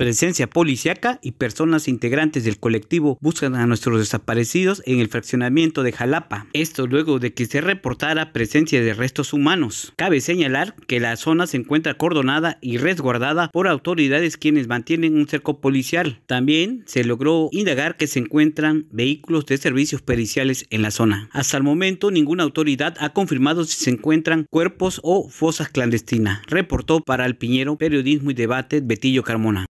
Presencia policiaca y personas integrantes del colectivo buscan a nuestros desaparecidos en el fraccionamiento de Jalapa. Esto luego de que se reportara presencia de restos humanos. Cabe señalar que la zona se encuentra cordonada y resguardada por autoridades quienes mantienen un cerco policial. También se logró indagar que se encuentran vehículos de servicios periciales en la zona. Hasta el momento ninguna autoridad ha confirmado si se encuentran cuerpos o fosas clandestinas. Reportó para El Piñero Periodismo y Debate Betillo Carmona.